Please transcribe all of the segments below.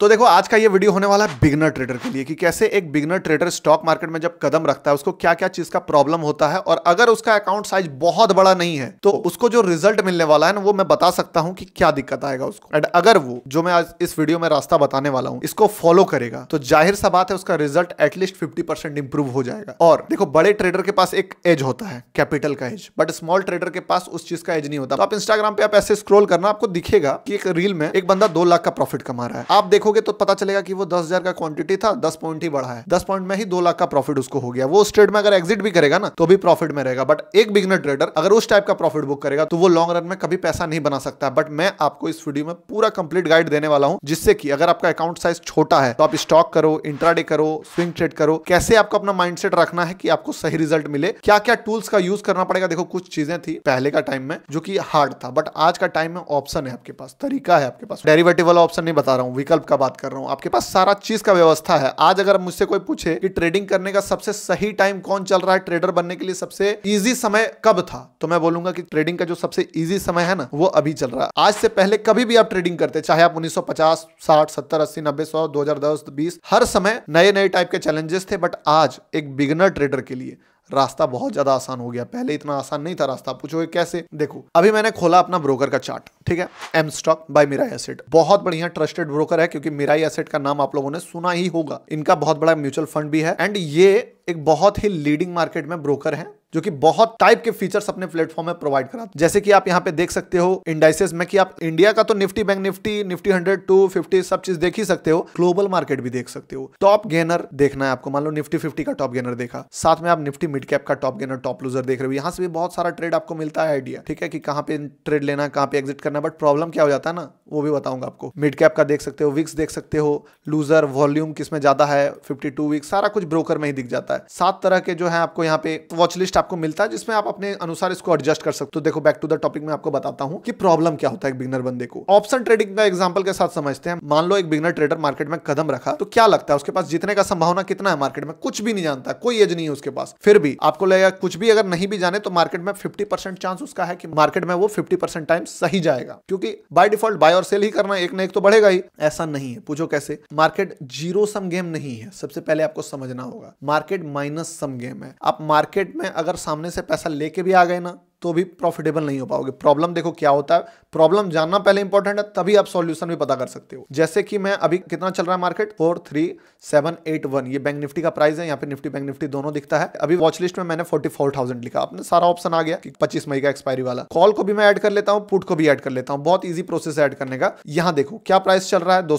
तो देखो आज का ये वीडियो होने वाला है बिगनर ट्रेडर के लिए कि कैसे एक बिगनर ट्रेडर स्टॉक मार्केट में जब कदम रखता है उसको क्या क्या चीज का प्रॉब्लम होता है और अगर उसका अकाउंट साइज बहुत बड़ा नहीं है तो उसको जो रिजल्ट मिलने वाला है ना वो मैं बता सकता हूँ कि क्या दिक्कत आएगा उसको एंड अगर वो जो मैं आज इस वीडियो में रास्ता बताने वाला हूँ इसको फॉलो करेगा तो जाहिर सा बात है उसका result at least fifty percent improve हो जाएगा और देखो बड़े ट्रेडर के पास एक एज होता है कैपिटल का एज बट स्मॉल ट्रेडर के पास उस चीज का एज नहीं होता तो आप इंस्टाग्राम पे आप ऐसे स्क्रोल करना आपको दिखेगा कि एक रील में एक बंदा दो लाख का प्रॉफिट कमा रहा है आप देखो देखोगे तो पता चलेगा कि वो दस हजार का क्वांटिटी था दस पॉइंट ही बढ़ा है दस पॉइंट में ही दो लाख का प्रॉफिट उसको हो गया वो उस ट्रेड में अगर एग्जिट भी करेगा ना तो भी प्रॉफिट में रहेगा बट एक बिगनर ट्रेडर अगर उस टाइप का प्रॉफिट बुक करेगा तो वो लॉन्ग रन में कभी पैसा नहीं बना सकता बट मैं आपको इस वीडियो में पूरा कंप्लीट गाइड देने वाला हूँ जिससे की अगर आपका अकाउंट साइज छोटा है तो आप स्टॉक करो इंट्राडे करो स्विंग ट्रेड करो कैसे आपको अपना माइंड रखना है कि आपको सही रिजल्ट मिले क्या क्या टूल्स का यूज करना पड़ेगा देखो कुछ चीजें थी पहले का टाइम में जो की हार्ड था बट आज का टाइम में ऑप्शन है आपके पास तरीका है आपके पास डेरिवेटिव वाला ऑप्शन नहीं बता रहा हूँ विकल्प का बात कर रहा हूं आपके पास सारा चीज का व्यवस्था है आज अगर मुझसे कोई पूछे कि ट्रेडिंग करने का सबसे सही टाइम कौन चल रहा है ट्रेडर बनने के लिए सबसे इजी समय कब था तो मैं बोलूंगा कि ट्रेडिंग का जो सबसे इजी समय है ना वो अभी चल रहा है आज से पहले कभी भी आप ट्रेडिंग करते चाहे आप उन्नीस सौ पचास साठ सत्तर अस्सी नब्बे सौ दो हजार दस बीस हर समय नए नए टाइप के चैलेंजेस थे बट आज एक बिगनर ट्रेडर के लिए रास्ता बहुत ज्यादा आसान हो गया पहले इतना आसान नहीं था रास्ता पूछोगे कैसे देखो अभी मैंने खोला अपना ब्रोकर का चार्ट ठीक है M stock by Mirae asset बहुत बढ़िया ट्रस्टेड ब्रोकर है क्योंकि मिराई एसेट का नाम आप लोगों ने सुना ही होगा इनका बहुत बड़ा म्यूचुअल फंड भी है एंड ये एक बहुत ही लीडिंग मार्केट में ब्रोकर है जो कि बहुत टाइप के फीचर्स अपने प्लेटफॉर्म में प्रोवाइड कराते जैसे कि आप यहाँ पे देख सकते हो इंडाइसेस में कि आप इंडिया का तो Nifty bank Nifty Nifty hundred to fifty सब चीज देख ही सकते हो ग्लोबल मार्केट भी देख सकते हो टॉप तो गेनर देखना है आपको मान लो निफ्टी फिफ्टी का टॉप गेनर देखा साथ में आप निफ्टी मिड कैप का टॉप गेनर टॉप लूजर देख रहे हो यहाँ से भी बहुत सारा ट्रेड आपको मिलता है आइडिया ठीक है कि कहाँ पे ट्रेड लेना कहाँ पे एग्जिट करना बट प्रॉब्लम क्या हो जाता है ना वो भी बताऊंगा आपको मिड कैप का देख सकते हो विक्स देख सकते हो लूजर वॉल्यूम किसमें ज्यादा है फिफ्टी टू सारा कुछ ब्रोकर में ही दिख जाता है है सात तरह के जो है आपको यहाँ पे वॉच लिस्ट आपको मिलता है जिसमें आप अपने अनुसार इसको एडजस्ट कर सकते हो देखो बैक टू द टॉपिक में आपको बताता हूँ कि प्रॉब्लम क्या होता है बिगनर बंदे को ऑप्शन ट्रेडिंग का एग्जाम्पल के साथ समझते हैं मान लो एक बिगनर ट्रेडर मार्केट में कदम रखा तो क्या लगता है उसके पास जितने का संभावना कितना है मार्केट में कुछ भी नहीं जानता कोई एज नहीं है उसके पास फिर भी आपको लगेगा कुछ भी अगर नहीं भी जाने तो मार्केट में फिफ्टी चांस उसका है कि मार्केट में वो फिफ्टी टाइम सही जाएगा क्योंकि बाय डिफॉल्ट बाय और सेल ही करना एक ना एक तो बढ़ेगा ही ऐसा नहीं है पूछो कैसे मार्केट जीरो सम गेम नहीं है सबसे पहले आपको समझना होगा market market minus sum game है आप मार्केट में अगर सामने से पैसा लेके भी आ गए ना तो भी प्रॉफिटेबल नहीं हो पाओगे प्रॉब्लम देखो क्या होता है प्रॉब्लम जानना पहले इंपॉर्टेंट है तभी आप सॉल्यूशन भी पता कर सकते हो जैसे कि मैं अभी कितना चल रहा है market four three seven eight one ये बैंक निफ्टी का प्राइस है यहाँ पे निफ्टी बैंक निफ्टी दोनों दिखता है अभी वॉच लिस्ट में मैंने फोर्टी फोर थाउजेंड लिखा आपने सारा ऑप्शन आ गया कि पच्चीस मई का एक्सपायरी वाला कॉल को भी मैं ऐड कर लेता हूँ पुट को भी ऐड कर लेता हूँ बहुत ईजी प्रोसेस एड करने का यहाँ देखो क्या प्राइस चल रहा है दो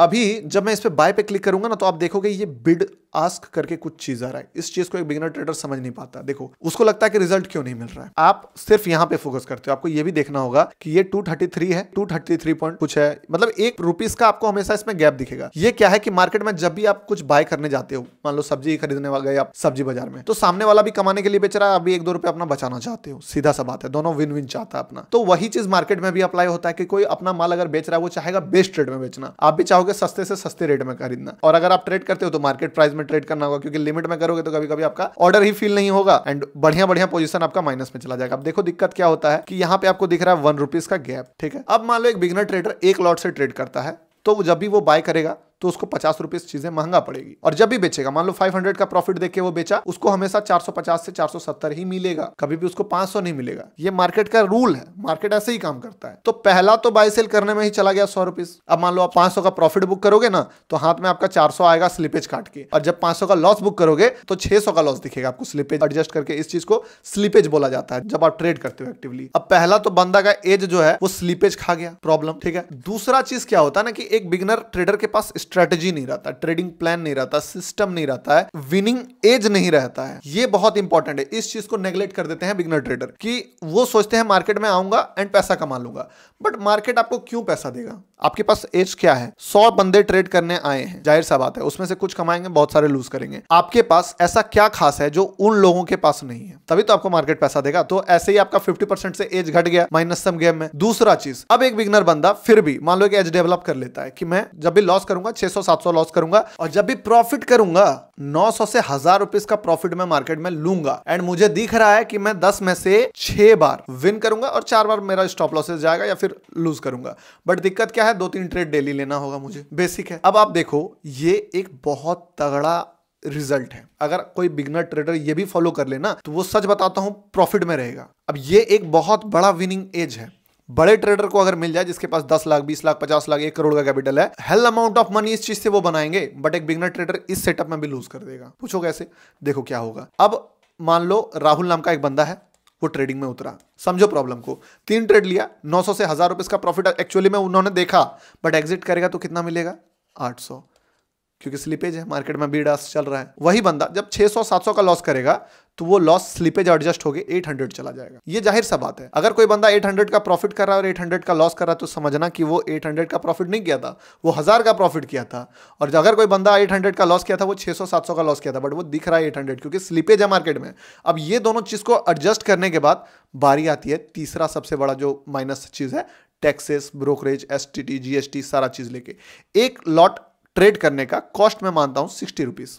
अभी जब मैं इस पर बाय पे क्लिक करूंगा ना तो आप देखोगे ये बिड आस्क करके कुछ चीज आ रहा है इस चीज को एक बिगनर ट्रेडर समझ नहीं पाता देखो उसको लगता है कि रिजल्ट क्यों नहीं मिल रहा है आप सिर्फ यहाँ पे फोकस करते हो आपको ये भी देखना होगा कि ये 233 है 233 पॉइंट कुछ है मतलब एक रुपीस का आपको हमेशा इसमें गैप दिखेगा ये क्या है कि मार्केट में जब भी आप कुछ बाय करने जाते हो मान लो सब्जी खरीदने गए आप सब्जी बाजार में तो सामने वाला भी कमाने के लिए बेच रहा है अभी एक दो रुपए अपना बचाना चाहते हो सीधा सा बात है दोनों विन विन चाहता है अपना तो वही चीज मार्केट में भी अप्लाई होता है कि कोई अपना माल अगर बेच रहा है वो चाहेगा बेस्ट रेट में बेचना आप भी चाहोगे सस्ते से सस्ते रेट में खरीदना और अगर आप ट्रेड करते हो तो मार्केट प्राइस में ट्रेड करना होगा क्योंकि लिमिट में करोगे तो कभी कभी आपका ऑर्डर ही फील नहीं होगा एंड बढ़िया बढ़िया पोजिशन आपका माइनस में चला जाएगा अब देखो दिक्कत क्या होता है कि यहाँ पे आपको दिख रहा है वन रुपीज का गैप ठीक है अब मान लो एक बिगनर ट्रेडर एक लॉट से ट्रेड करता है तो जब भी वो बाय करेगा तो उसको पचास रुपए चीजें महंगा पड़ेगी और जब भी बेचेगा मान लो फाइव हंड्रेड का प्रॉफिट देके वो बेचा उसको हमेशा चार सौ पचास से चार सौ सत्तर ही मिलेगा कभी भी उसको पांच सौ नहीं मिलेगा ये मार्केट का रूल है मार्केट ऐसे ही काम करता है तो पहला तो बाय सेल करने में ही चला गया सौ रुपीज अब मान लो आप पांच का प्रॉफिट बुक करोगे ना तो हाथ में आपका चार आएगा स्लिपेज काट के और जब पांच का लॉस बुक करोगे तो छह का लॉस दिखेगा आपको स्लिपेज एडजस्ट करके इस चीज को स्लिपेज बोला जाता है जब आप ट्रेड करते हो एक्टिवली अब पहला तो बंदा का एज जो है वो स्लिपेज खा गया प्रॉब्लम ठीक है दूसरा चीज क्या होता है ना कि एक बिगनर ट्रेडर के पास स्ट्रेटजी नहीं रहता ट्रेडिंग प्लान नहीं रहता सिस्टम नहीं रहता है विनिंग एज नहीं रहता है ये बहुत इंपॉर्टेंट है इस चीज को नेग्लेक्ट कर देते हैं बिगनर ट्रेडर कि वो सोचते हैं मार्केट में आऊंगा एंड पैसा कमा लूंगा बट मार्केट आपको क्यों पैसा देगा आपके पास एज क्या है सौ बंदे ट्रेड करने आए हैं जाहिर सा बात है उसमें से कुछ कमाएंगे बहुत सारे लूज करेंगे आपके पास ऐसा क्या खास है जो उन लोगों के पास नहीं है तभी तो आपको मार्केट पैसा देगा तो ऐसे ही आपका फिफ्टी परसेंट से एज घट गया माइनस सम गेम में दूसरा चीज अब एक बिगनर बंदा फिर भी मान लो कि एज डेवलप कर लेता है कि मैं जब भी लॉस करूंगा छह सौ सात सौ लॉस करूंगा और जब भी प्रॉफिट करूंगा नौ सौ से हजार रुपए का प्रॉफिट मैं मार्केट में लूंगा एंड मुझे दिख रहा है कि मैं दस में से छह बार विन करूंगा और चार बार मेरा स्टॉप लॉसेज जाएगा या फिर लूज करूंगा बट दिक्कत क्या क्या है दो तीन ट्रेड डेली लेना होगा मुझे बेसिक है अब आप देखो ये एक बहुत तगड़ा रिजल्ट है अगर कोई बिगनर ट्रेडर ये भी फॉलो कर लेना तो वो सच बताता हूं प्रॉफिट में रहेगा अब ये एक बहुत बड़ा विनिंग एज है बड़े ट्रेडर को अगर मिल जाए जिसके पास 10 लाख 20 लाख 50 लाख एक करोड़ का कैपिटल है हेल अमाउंट ऑफ मनी इस चीज से वो बनाएंगे बट एक बिगनर ट्रेडर इस सेटअप में भी लूज कर देगा पूछो कैसे देखो क्या होगा अब मान लो राहुल नाम का एक बंदा है वो ट्रेडिंग में उतरा समझो प्रॉब्लम को तीन ट्रेड लिया 900 से हजार रुपए का प्रॉफिट एक्चुअली में उन्होंने देखा बट एग्जिट करेगा तो कितना मिलेगा 800 क्योंकि स्लिपेज है मार्केट में बीडास चल रहा है वही बंदा जब 600-700 का लॉस करेगा तो वो लॉस स्लिपेज एडजस्ट होके 800 चला जाएगा ये जाहिर सा बात है अगर कोई बंदा 800 का प्रॉफिट कर रहा है और 800 का लॉस कर रहा है तो समझना कि वो 800 का प्रॉफिट नहीं किया था वो हज़ार का प्रॉफिट किया था और अगर कोई बंदा 800 का लॉस किया था वो 600-700 का लॉस किया था बट वो दिख रहा है एट क्योंकि स्लिपेज है मार्केट में अब ये दोनों चीज़ को एडजस्ट करने के बाद बारी आती है तीसरा सबसे बड़ा जो माइनस चीज़ है टैक्सेस ब्रोकरेज एस टी सारा चीज़ लेके एक लॉट ट्रेड करने का कॉस्ट मैं मानता हूं सिक्सटी रुपीज़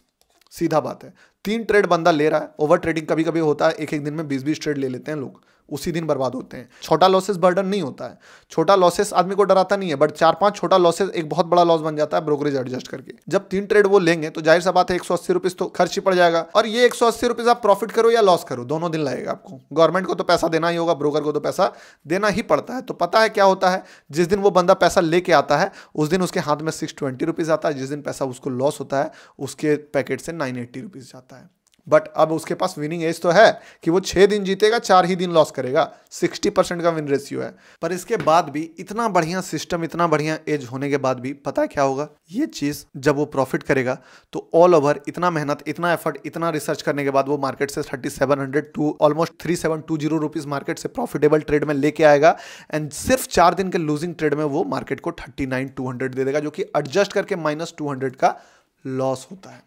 सीधा बात है तीन ट्रेड बंदा ले रहा है ओवर ट्रेडिंग कभी कभी होता है एक एक दिन में बीस बीस ट्रेड ले लेते हैं लोग उसी दिन बर्बाद होते हैं छोटा लॉसेस बर्डन नहीं होता है छोटा लॉसेस आदमी को डराता नहीं है बट चार पांच छोटा लॉसेस एक बहुत बड़ा लॉस बन जाता है ब्रोकरेज एडजस्ट करके जब तीन ट्रेड वो लेंगे तो जाहिर सा बात है एक सौ तो खर्च ही पड़ जाएगा और ये एक सौ आप प्रॉफिट करो या लॉस करो दोनों दिन लगेगा आपको गवर्नमेंट को तो पैसा देना ही होगा ब्रोकर को तो पैसा देना ही पड़ता है तो पता है क्या होता है जिस दिन वो बंदा पैसा लेके आता है उस दिन उसके हाथ में सिक्स ट्वेंटी रुपीज़ आता है जिस दिन पैसा उसको लॉस होता है उसके पैकेट से नाइन एट्टी रुपीज़ जाता है बट अब उसके पास विनिंग एज तो है कि वो छः दिन जीतेगा चार ही दिन लॉस करेगा सिक्सटी परसेंट का विन रेशियो है पर इसके बाद भी इतना बढ़िया सिस्टम इतना बढ़िया एज होने के बाद भी पता क्या होगा ये चीज़ जब वो प्रॉफिट करेगा तो ऑल ओवर इतना मेहनत इतना एफर्ट इतना रिसर्च करने के बाद वो मार्केट से thirty seven hundred to almost three seven two zero rupees market से प्रॉफिटेबल ट्रेड में लेके आएगा एंड सिर्फ चार दिन के लूजिंग ट्रेड में वो मार्केट को थर्टी नाइन टू हंड्रेड दे देगा जो कि एडजस्ट करके माइनस टू हंड्रेड का लॉस होता है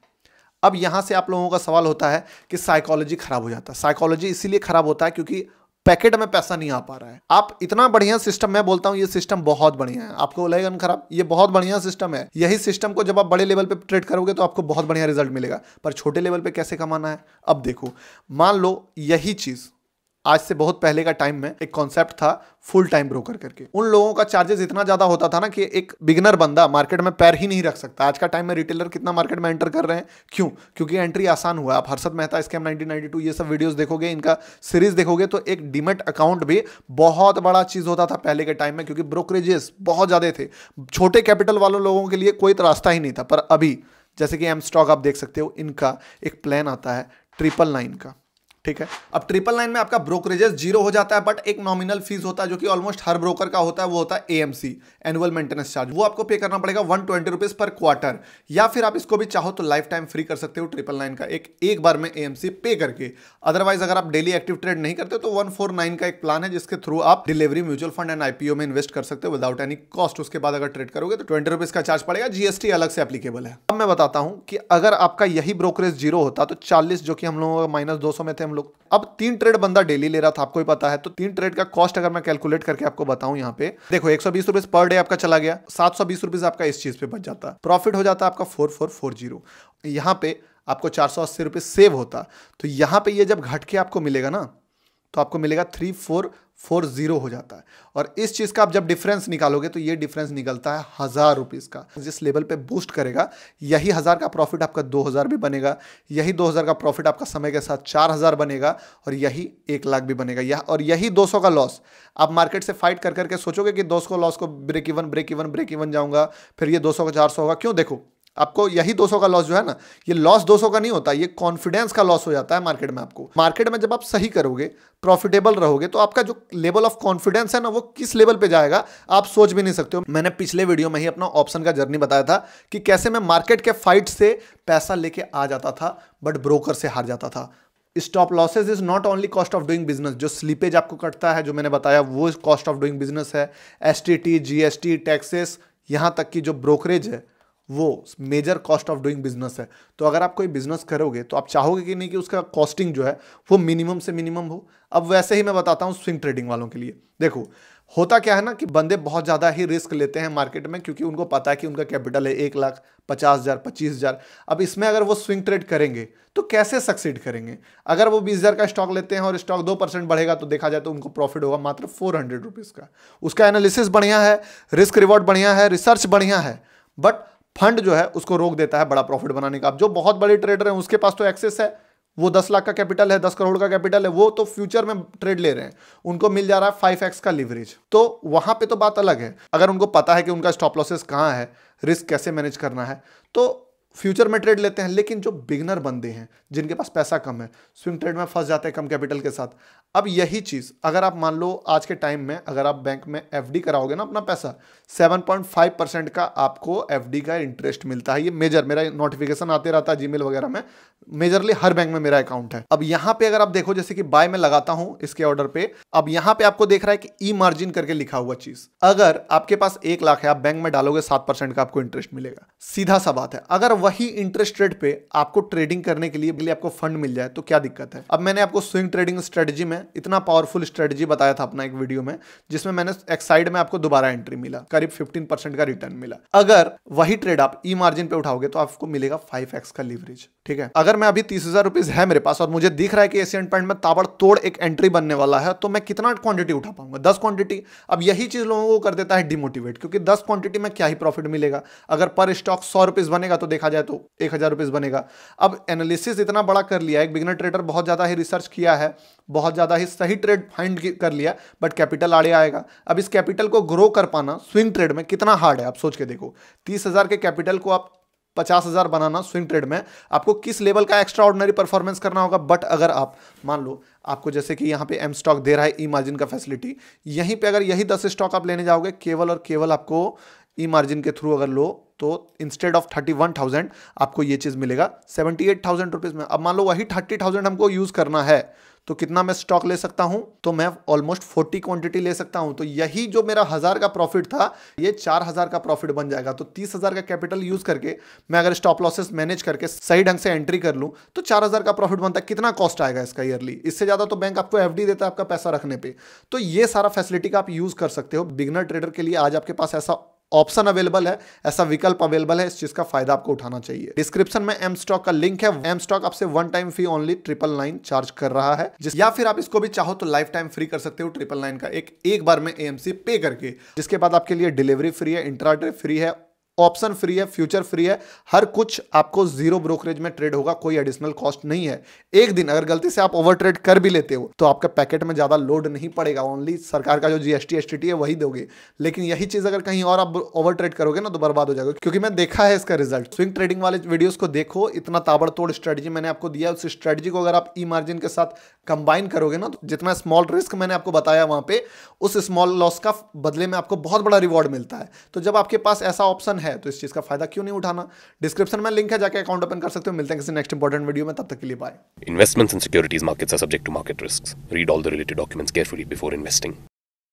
अब यहाँ से आप लोगों का सवाल होता है कि साइकोलॉजी खराब हो जाता है साइकोलॉजी इसीलिए खराब होता है क्योंकि पैकेट में पैसा नहीं आ पा रहा है आप इतना बढ़िया सिस्टम मैं बोलता हूँ ये सिस्टम बहुत बढ़िया है आपको लगेगा खराब ये बहुत बढ़िया सिस्टम है यही सिस्टम को जब आप बड़े लेवल पे ट्रेड करोगे तो आपको बहुत बढ़िया रिजल्ट मिलेगा पर छोटे लेवल पे कैसे कमाना है अब देखो मान लो यही चीज़ आज से बहुत पहले का टाइम में एक कॉन्सेप्ट था फुल टाइम ब्रोकर करके उन लोगों का चार्जेस इतना ज्यादा होता था ना कि एक बिगनर बंदा मार्केट में पैर ही नहीं रख सकता आज का टाइम में रिटेलर कितना मार्केट में एंटर कर रहे हैं क्यों क्योंकि एंट्री आसान हुआ आप हर्षद मेहता स्कैम 1992 ये सब वीडियोज देखोगे इनका सीरीज देखोगे तो एक डिमेट अकाउंट भी बहुत बड़ा चीज होता था पहले के टाइम में क्योंकि ब्रोकरेजेस बहुत ज्यादा थे छोटे कैपिटल वालों लोगों के लिए कोई तो रास्ता ही नहीं था पर अभी जैसे कि एम स्टॉक आप देख सकते हो इनका एक प्लान आता है ट्रिपल नाइन का ठीक है अब ट्रिपल नाइन में आपका ब्रोकरेजेस जीरो हो जाता है बट एक नॉमिनल फीस होता है जो कि ऑलमोस्ट हर ब्रोकर का होता है वो होता है एएमसी एनुअल मेंटेनेंस चार्ज वो आपको पे करना पड़ेगा वन ट्वेंटी रुपीज पर क्वार्टर या फिर आप इसको भी चाहो तो लाइफ टाइम फ्री कर सकते हो ट्रिपल नाइन का एक एक बार में एएमसी पे करके अदरवाइज अगर आप डेली एक्टिव ट्रेड नहीं करते तो वन का एक प्लान है जिसके थ्रू आप delivery mutual fund and IPO में इन्वेस्ट कर सकते हो विदाउट एनी कॉस्ट उसके बाद अगर ट्रेड करोगे तो ट्वेंटी का चार्ज पड़ेगा जीएसटी अलग से अपलीकेबल है अब मैं बताता हूं कि अगर आपका यही ब्रोकरेज जीरो होता तो चालीस जो कि हम लोगों का माइनस दो में थे हम लोग अब तीन ट्रेड बंदा डेली ले रहा था आपको ही पता है तो तीन ट्रेड का कॉस्ट अगर मैं कैलकुलेट करके आपको बताऊं यहाँ पे देखो एक सौ पर डे आपका चला गया सात सौ आपका इस चीज पे बच जाता प्रॉफिट हो जाता आपका फोर फोर फोर जीरो यहाँ पे आपको चार सौ अस्सी रुपये सेव होता तो यहाँ पे ये जब घट के आपको मिलेगा ना तो आपको मिलेगा थ्री फोर फोर जीरो हो जाता है और इस चीज़ का आप जब डिफरेंस निकालोगे तो ये डिफरेंस निकलता है हज़ार रुपीज़ का जिस लेवल पे बूस्ट करेगा यही हज़ार का प्रॉफिट आपका दो हज़ार भी बनेगा यही दो हज़ार का प्रॉफिट आपका समय के साथ चार हज़ार बनेगा और यही एक लाख भी बनेगा यह और यही दो सौ का लॉस आप मार्केट से फाइट कर करके सोचोगे कि दो सौ लॉस को break even break even break even जाऊँगा फिर ये दो सौ का चार सौ होगा क्यों देखो आपको यही 200 का लॉस जो है ना ये लॉस 200 का नहीं होता ये कॉन्फिडेंस का लॉस हो जाता है मार्केट में आपको मार्केट में जब आप सही करोगे प्रॉफिटेबल रहोगे तो आपका जो लेवल ऑफ कॉन्फिडेंस है ना वो किस लेवल पे जाएगा आप सोच भी नहीं सकते हो मैंने पिछले वीडियो में ही अपना ऑप्शन का जर्नी बताया था कि कैसे मैं मार्केट के फाइट से पैसा लेके आ जाता था बट ब्रोकर से हार जाता था stop losses is not only cost of doing business जो स्लीपेज आपको कटता है जो मैंने बताया वो कॉस्ट ऑफ डूइंग बिजनेस है S T T G S T taxes यहाँ तक कि जो ब्रोकरेज है वो major cost of doing business है तो अगर आप कोई बिजनेस करोगे तो आप चाहोगे कि नहीं कि उसका कॉस्टिंग जो है वो मिनिमम से मिनिमम हो अब वैसे ही मैं बताता हूँ स्विंग ट्रेडिंग वालों के लिए देखो होता क्या है ना कि बंदे बहुत ज़्यादा ही रिस्क लेते हैं मार्केट में क्योंकि उनको पता है कि उनका कैपिटल है एक लाख पचास हज़ार पच्चीस हज़ार अब इसमें अगर वो स्विंग ट्रेड करेंगे तो कैसे सक्सीड करेंगे अगर वो बीस हज़ार का स्टॉक लेते हैं और स्टॉक दो परसेंट बढ़ेगा तो देखा जाए तो उनको प्रॉफिट होगा मात्र फोर हंड्रेड रुपीज़ का उसका एनालिसिस बढ़िया है रिस्क रिवॉर्ड बढ़िया है रिसर्च बढ़िया है बट फंड जो है उसको रोक देता है बड़ा प्रॉफिट बनाने का अब जो बहुत बड़े ट्रेडर हैं उसके पास तो एक्सेस है वो दस लाख का कैपिटल है दस करोड़ का कैपिटल है वो तो फ्यूचर में ट्रेड ले रहे हैं उनको मिल जा रहा है फाइव एक्स का लिवरेज तो वहां पे तो बात अलग है अगर उनको पता है कि उनका स्टॉप लॉसेस कहाँ है रिस्क कैसे मैनेज करना है तो फ्यूचर में ट्रेड लेते हैं लेकिन जो बिगनर बंदे हैं जिनके पास पैसा कम है स्विंग ट्रेड में फंस जाते हैं कम कैपिटल के साथ अब यही चीज़ अगर आप मान लो आज के टाइम में अगर आप बैंक में एफ कराओगे ना अपना पैसा 7.5 परसेंट का आपको एफडी का इंटरेस्ट मिलता है ये मेजर मेरा नोटिफिकेशन आते रहता है जीमेल वगैरह में मेजरली हर बैंक में मेरा अकाउंट है अब यहाँ पे अगर आप देखो जैसे कि बाय में लगाता हूँ इसके ऑर्डर पे अब यहाँ पे आपको देख रहा है कि ई मार्जिन करके लिखा हुआ चीज़ अगर आपके पास एक लाख है आप बैंक में डालोगे सात परसेंट का आपको इंटरेस्ट मिलेगा सीधा सा बात है अगर वही इंटरेस्ट रेट पे आपको ट्रेडिंग करने के लिए, लिए आपको फंड मिल जाए तो क्या दिक्कत है अब मैंने आपको स्विंग ट्रेडिंग स्ट्रेटजी में इतना पावरफुल स्ट्रेटजी बताया था अपना एक वीडियो में जिसमें मैंने एक साइड में आपको दोबारा एंट्री मिला करीब फिफ्टीन का रिटर्न मिला अगर वही ट्रेड आप ई e मार्जिन पे उठाओगे तो आपको मिलेगा फाइव का लिवरेज ठीक है अगर मैं अभी तीस हजार रुपीज है मेरे पास और मुझे दिख रहा है कि एशियन पॉइंट में ताबड़तोड़ एक एंट्री बनने वाला है तो मैं कितना क्वांटिटी उठा पाऊंगा दस क्वांटिटी अब यही चीज लोगों को कर देता है डिमोटिवेट क्योंकि दस क्वांटिटी में क्या ही प्रॉफिट मिलेगा अगर पर स्टॉक सौ रुपीज बनेगा तो देखा जाए जाए तो एक हज़ार रुपीज़ बनेगा अब एनालिसिस इतना बड़ा कर लिया एक बिगनर ट्रेडर बहुत ज़्यादा ही रिसर्च किया है बहुत ज़्यादा ही सही ट्रेड फाइंड कर लिया बट कैपिटल आड़े आएगा अब इस कैपिटल को ग्रो कर पाना स्विंग ट्रेड में कितना हार्ड है आप सोच के देखो तीस के कैपिटल को आप पचास हज़ार बनाना स्विंग ट्रेड में आपको किस लेवल का एक्स्ट्रा ऑर्डनरी परफॉर्मेंस करना होगा बट अगर आप मान लो आपको जैसे कि यहाँ पे एम स्टॉक दे रहा है ई e मार्जिन का फैसिलिटी यहीं पे अगर यही दस स्टॉक आप लेने जाओगे केवल और केवल आपको ई मार्जिन के थ्रू अगर लो तो instead of thirty one thousand आपको ये चीज़ मिलेगा सेवेंटी एट थाउजेंड रुपीज़ में अब मान लो वही थर्टी थाउजेंड हमको यूज़ करना है तो कितना मैं स्टॉक ले सकता हूं तो मैं ऑलमोस्ट फोर्टी क्वांटिटी ले सकता हूं तो यही जो मेरा हज़ार का प्रॉफिट था ये चार हज़ार का प्रॉफिट बन जाएगा तो तीस हज़ार का कैपिटल यूज़ करके मैं अगर स्टॉप लॉसेस मैनेज करके सही ढंग से एंट्री कर लूं तो चार हज़ार का प्रॉफिट बनता है कितना कॉस्ट आएगा इसका ईयरली इससे ज़्यादा तो बैंक आपको एफ देता है आपका पैसा रखने पर तो ये सारा फैसिलिटी का आप यूज़ कर सकते हो बिगनर ट्रेडर के लिए आज आपके पास ऐसा ऑप्शन अवेलेबल है ऐसा विकल्प अवेलेबल है इस चीज का फायदा आपको उठाना चाहिए डिस्क्रिप्शन में एम स्टॉक का लिंक है एम स्टॉक आपसे one time fee only triple nine charge कर रहा है जिस या फिर आप इसको भी चाहो तो लाइफ टाइम फ्री कर सकते हो ट्रिपल नाइन का एक एक बार में एएमसी पे करके जिसके बाद आपके लिए डिलीवरी फ्री है इंटरा फ्री है ऑप्शन फ्री है फ्यूचर फ्री है हर कुछ आपको जीरो ब्रोकरेज में ट्रेड होगा कोई एडिशनल कॉस्ट नहीं है एक दिन अगर गलती से आप ओवर ट्रेड कर भी लेते हो तो आपका पैकेट में ज्यादा लोड नहीं पड़ेगा ओनली सरकार का जो जीएसटी एसटीटी है वही दोगे लेकिन यही चीज अगर कहीं और आप ओवर ट्रेड करोगे ना तो बर्बाद हो जाएगा क्योंकि मैं देखा है इसका रिजल्ट स्विंग ट्रेडिंग वाले वीडियोस को देखो इतना ताबड़तोड़ स्ट्रेटजी मैंने आपको दिया उस स्ट्रेटजी को अगर आप ई मार्जिन के साथ कंबाइन करोगे ना तो जितना स्मॉल रिस्क मैंने आपको बताया वहां पर उस स्मॉल लॉस का बदले में आपको बहुत बड़ा रिवॉर्ड मिलता है तो जब आपके पास ऐसा ऑप्शन है है तो इस चीज़ का फायदा क्यों नहीं उठाना डिस्क्रिप्शन में लिंक है जाके अकाउंट ओपन कर सकते हो मिलते हैं किसी नेक्स्ट इंपॉर्टेंट वीडियो में तब तक के लिए bye investments in securities markets are subject to market risk read all the related documents carefully before investing